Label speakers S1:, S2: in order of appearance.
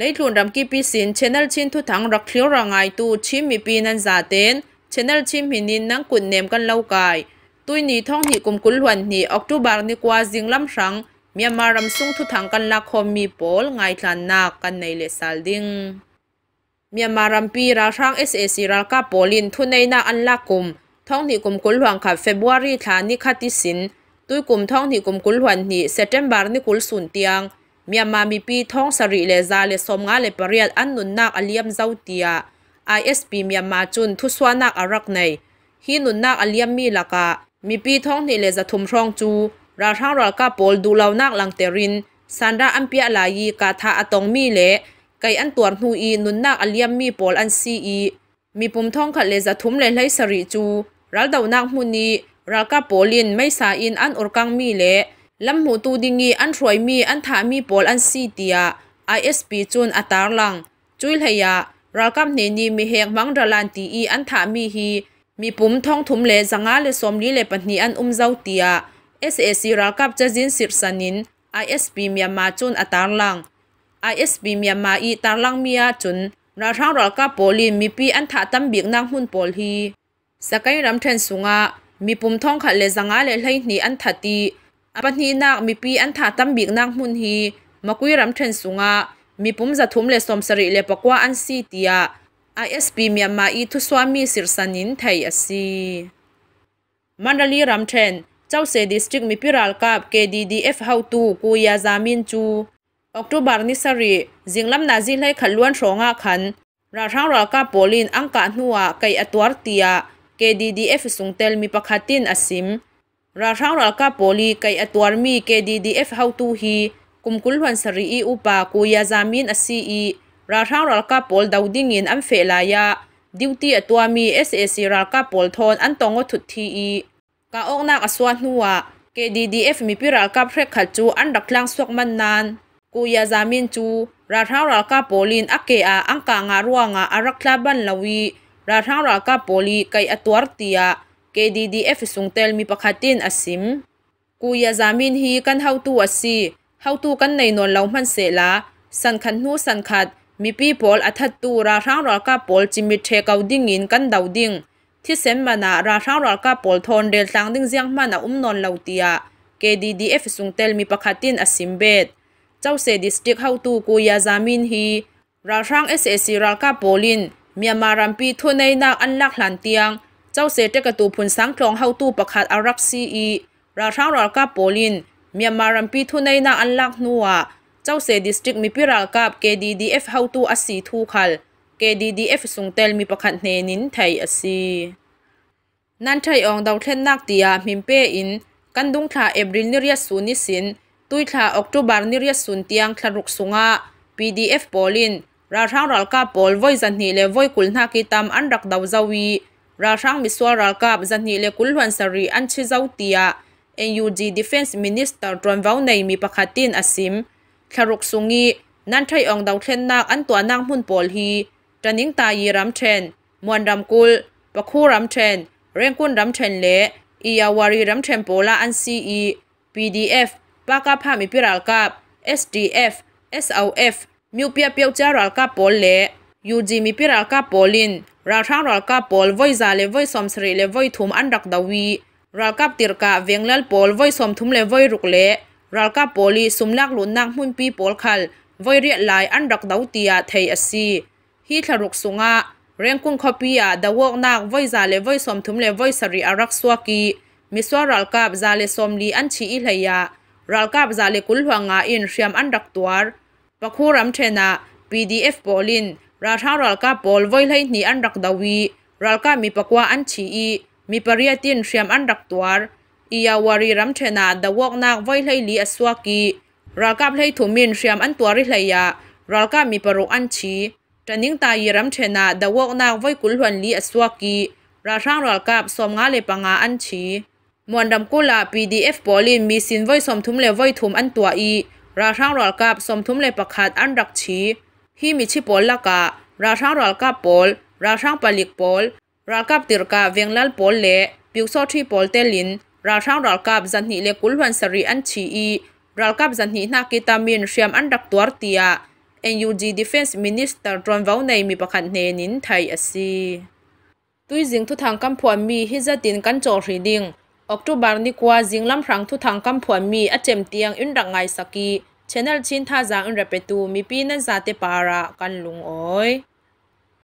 S1: ลยทุนรำกีปีสินชแนลชินทุทังรักเลียวรังไงตูชิมมีปีนันซาเต้นชแนลชิมหินินนังกุนเนมกันเล่ากายตุยนีท่องหีกุมกุลหวนหนีออกตุบาร์นิกว่าจิงลำชังเมียมารำซุงทุทังกันละคมมีปอลไงทันนักกันในเลสซาดิงเมียมารำปีราชัางเอสเอสีรากาปอลินทุนในนาอันละกุมท่องหีกุมกุลหวงขับเฟบรุรีทานิคัติสินตุยกุมท่องหีกุมกุลหวนหนีเซตเทมบาร์นิกุลสุนเตียง Myanmar mi pi thong sari le za le som nga le parial an nun nak aliam zau tia ISP Myanmar chun thu swa nak arak nei hi nun nak aliam mi laka mi pi thong ni le za thum rong chu ra thang ral ka pol du law nak lang terin sandra ampia la yi ka tha atong mi le kai an tuan hnu i nun nak aliam mi pol an si i mi pum thong khat le za thum le hlai sari chu ral dau nak hmuni ra ka polin mai sa in an orkang mi le lam mu tu dingi an roi mi an tha mi pol an si tia ISP chun atar lang chui leya ralkam ne ni mi hek mang ralan ti i an tha mi hi mi pum thong thum le zanga le som li le pahni an um zau tia SSC ralkap cha jin sir sanin ISP Myanmar chun atar lang ISP Myanmar i tar lang mia chun ra thang ralka polin mi pi an tha tam bik nang hun pol hi sakai ram then sunga mi pum thong khat le zanga le hlei ni an thati อพันนีนักมีปีอันถาตั้มบิกนักมุนฮีมาคุยรำเชนสุงะมีปุ่มจะทุ่มเลสอมสริเลปกว่าอันซีเตีย ISP มีมาอีทุสวามีสิรสนินไทยอสีมันดลีรำเชนเจ้าเซดิสติกมีพิรัลกับ KDDF เฮาตูกูยาจามินจูออกตุบาร์นิสรีจิงลำนาจิให้ขลวนสองอาขันราชังรัลกับโปลินอังกาหนัวไกอตวัวเตีย KDDF สุงเตลมีปะคัตินอสิม ra rao ral ka poli kai atwar mi kddf hau tu hi kumkul wan sari i upa ku e. ya zamin asi i ra rao ral ka pol dauding in am fe la ya duty atwa mi ssc ral ka pol thon an tongo thut thi i ka ok na ka swa hnuwa kddf mi pi ral ka phre khal chu an rak lang sok man nan ku ya zamin chu ra rao ral ka polin ake a ang ka nga ruanga arak la ban lawi ra rao ral ka poli kai atwar tia KDDF sungtel mi pakhatin asim kuya zamin hi kan hautu asi hautu kan nei non lo man se la san khan nu san khat mi pi pol athat tu ra rang ra ka pol chimi the kau ding in kan dau ding thi sem mana ra rang ra ka pol thon del tlang ding jiang mana um non lo tia KDDF sungtel mi pakhatin asim bet chau se district hautu kuya zamin hi ra rang SSC ra ka polin มียมารัมปีทุนในนักอันลักหลันเตียงเจ้าเสตกตูพุนสังครองเฮาตู้ประคาดอารักซีอีราชางรากาโปลินเมียมารัมปีทุนในนาอันลักนัวเจ้าเสดิสตริกมีพิรากาบ KDDF เฮาตู้อสีทูคัล KDDF สุงเตลมีประคานเนนินไทยอสีนั่นไทยองดาวเทนนักตียามิมเปอินกันดุงทาเอบริลนิเรียสุนิสินตุยทาออกตุบาร์นิเรียสุนเตียงคลรุกสุงา PDF โปลินราชารัลกาโปลไวยจันทีและวอยกุลนากิตามอันรักดาวจาวีราช่างมิสวารากับจันนีเลกุลวันสรีอันชิซาวตียา NUG Defense Minister ตรวนวาวในมีประคตินอสิมคารุกสุงีนั่นใช่องดาวเทนนักอันตัวนางหุ่นปอลฮีจันนิงตายีรัมเทนมวนรัมกุลปะคูรัมเทนเร่งกุนรัมเทนเละอียาวารีรัมเทนโปลาอันซีอี PDF ปากาพามิพิรัลกับ SDF SOF มิวเปียเปียวจารัลกับปอลเละ UG มิพิรัลกับปอลินราทางรัลกาปอลไว้ซาเลไว้สมสริเลไว้ทุมอันดักดาวีรัลกาติรกาเวียงลลปอลไว้สมทุมเลไว้รุกเลรัลกาปอลีสุมลักลุนนักมุนปีปอลคัลไว้เรียลายอันดักดาวตียาเทอซีฮีทารุกสุงะเรียงกุ้งคอปียาดาวกนักไว้ซาเลไว้สมทุมเลไว้สริอารักสวกีมิสวารัลกาบซาเลสมลีอันชีอิเลยารัลกาบซาเลกุลหังอาอินเชียมอันดักตัวปักคูรัมเทนา PDF ปอลินราชารัลกาพอลไว้ให้นี่อันรักดาวีรัลกามีปากว่าอันชีมีปริยตินเชียมอันรักตัวอียาวารีรัมเชนาดาวกนากไว้ให้ลีอสวากีรัลกาให้ถุมินเชียมอันตัวริเลยะรัลกามีปรุอันชีจันยิงตายรัมเชนาดาวกนากไว้กุลหันลีอสวากีราชารัลกาสมงาเลปังอาอันชีมวนดำกุลา PDF เอลินมีสินไว้สมทุมเลไว้ถุมอันตัวอีราชารัลกาสมทุมเลปักขาดอันรักชีฮีมิชิปอลละกะราช่างรัลกับปอลราช่างปลิกปอลรัลกับติรกาเวียงลัลปอลเล่ปิวโซทีปอลเตลิน ราช่างรัลกับจันทีเลกุลวันสรีอันชีอีรัลกับจันทีนากิตามินเชียมอันดักตัวเตียูจีดิฟเอนซ์มินิสเตอร์อนวาวในมีประคันเนนินไทยอสีตุยจิงทุทางกัมพวมีฮิจตินกันจอรีดิงออกตุบาร์นิกว่าจิงลำพรังทุทางกัมพวมีอาเจมเตียงอินดังไงสกี channel chin tha zang rapetu mi para kan